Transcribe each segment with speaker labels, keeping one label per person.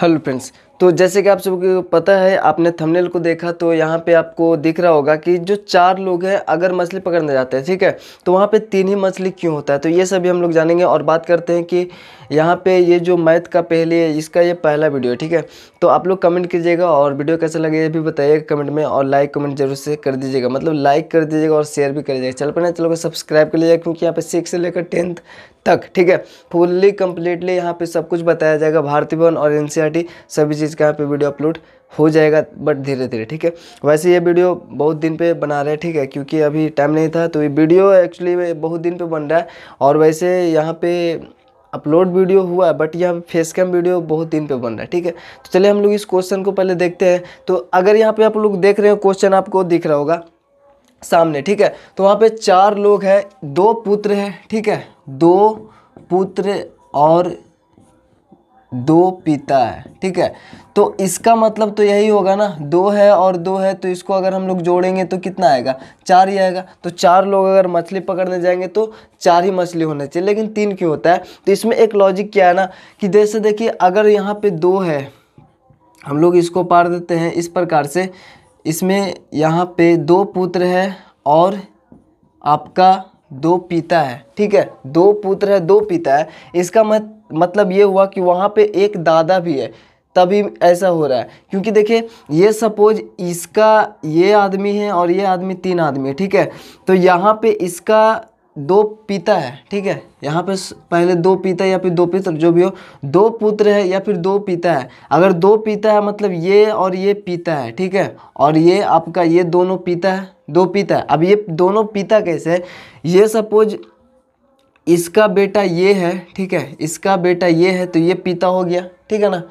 Speaker 1: Hello friends, तो जैसे कि आप सबको पता है आपने थंबनेल को देखा तो यहाँ पे आपको दिख रहा होगा कि जो चार लोग हैं अगर मछली पकड़ने जाते हैं ठीक है तो वहाँ पे तीन ही मछली क्यों होता है तो ये सभी हम लोग जानेंगे और बात करते हैं कि यहाँ पे ये जो मैथ का पहले इसका ये पहला वीडियो ठीक है तो आप लोग कमेंट कीजिएगा और वीडियो कैसा लगे ये भी बताइएगा कमेंट में और लाइक कमेंट जरूर से कर दीजिएगा मतलब लाइक कर दीजिएगा और शेयर भी कर दीजिएगा चल पड़ना चलो सब्सक्राइब कर लीजिएगा क्योंकि यहाँ पे सिक्स से लेकर टेंथ तक ठीक है फुल्ली कम्प्लीटली यहाँ पे सब कुछ बताया जाएगा भारती भवन और एन e सभी चीज़ चीज़ का यहाँ पे वीडियो अपलोड हो जाएगा बट धीरे धीरे ठीक है वैसे ये वीडियो बहुत दिन पे बना रहे हैं ठीक है क्योंकि अभी टाइम नहीं था तो ये वीडियो एक्चुअली बहुत दिन पे बन रहा है और वैसे यहाँ पे अपलोड वीडियो हुआ है बट यह फेस कैम वीडियो बहुत दिन पे बन रहा है ठीक है तो चलिए हम लोग इस क्वेश्चन को पहले देखते हैं तो अगर यहाँ पर आप लोग देख रहे हो क्वेश्चन आपको दिख रहा होगा सामने ठीक है तो वहाँ पर चार लोग हैं दो पुत्र हैं ठीक है दो पुत्र और दो पिता है ठीक है तो इसका मतलब तो यही होगा ना दो है और दो है तो इसको अगर हम लोग जोड़ेंगे तो कितना आएगा चार ही आएगा तो चार लोग अगर मछली पकड़ने जाएंगे तो चार ही मछली होने चाहिए लेकिन तीन क्यों होता है तो इसमें एक लॉजिक क्या है ना कि जैसे देखिए अगर यहाँ पे दो है हम लोग इसको पार देते हैं इस प्रकार से इसमें यहाँ पे दो पुत्र है और आपका दो पिता है ठीक है दो पुत्र है दो पिता है इसका मत मतलब ये हुआ कि वहाँ पे एक दादा भी है तभी ऐसा हो रहा है क्योंकि देखिए ये सपोज इसका ये आदमी है और ये आदमी तीन आदमी है ठीक है तो यहाँ पे इसका दो पिता है ठीक है यहाँ पे पहले दो पिता या फिर दो पुत्र जो भी हो दो पुत्र है या फिर दो पिता है अगर दो पिता है मतलब ये और ये पिता है ठीक है और ये आपका ये दोनों पिता है दो पिता है अब ये दोनों पिता कैसे है ये सपोज इसका बेटा ये है ठीक है इसका बेटा ये है तो ये पिता हो गया ठीक है ना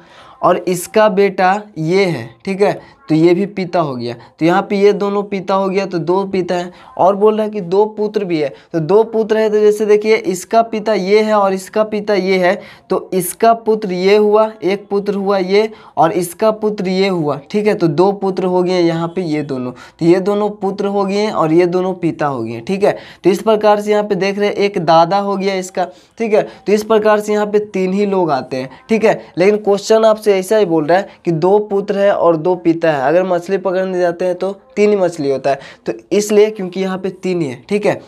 Speaker 1: और इसका बेटा ये है ठीक है तो ये भी पिता हो गया तो यहाँ पे ये दोनों पिता हो गया तो दो पिता है और बोल रहा है कि दो पुत्र भी है तो दो पुत्र है तो जैसे देखिए इसका पिता ये है और इसका पिता ये है तो इसका पुत्र ये हुआ एक पुत्र हुआ ये और इसका पुत्र ये हुआ ठीक है तो दो पुत्र हो गए यहाँ पे ये दोनों तो ये दोनों पुत्र हो गए और ये दोनों पिता हो गए ठीक है तो इस प्रकार से यहाँ पे देख रहे हैं एक दादा हो गया इसका ठीक है तो इस प्रकार से यहाँ पे तीन ही लोग आते हैं ठीक है लेकिन क्वेश्चन आपसे ऐसा ही बोल रहा है कि दो पुत्र है और दो पिता है है अगर मछली पकड़ने जाते हैं तो तीन ही मछली होता है तो इसलिए क्योंकि यहाँ पे तीन ही है ठीक है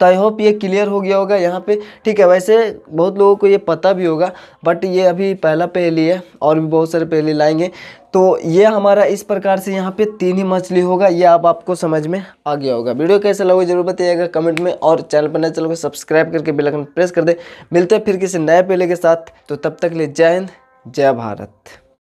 Speaker 1: तो आई होप ये क्लियर हो गया होगा यहाँ पे ठीक है वैसे बहुत लोगों को ये पता भी होगा बट ये अभी पहला पहली है और भी बहुत सारे पहली लाएंगे तो ये हमारा इस प्रकार से यहाँ पे तीन ही मछली होगा ये आप आपको समझ में आ गया होगा वीडियो कैसा लगे जरूर बताइएगा कमेंट में और चैनल पर चैनल को सब्सक्राइब करके बिलकन प्रेस कर दे मिलते हैं फिर किसी नए पहले के साथ तो तब तक ले जय हिंद जय भारत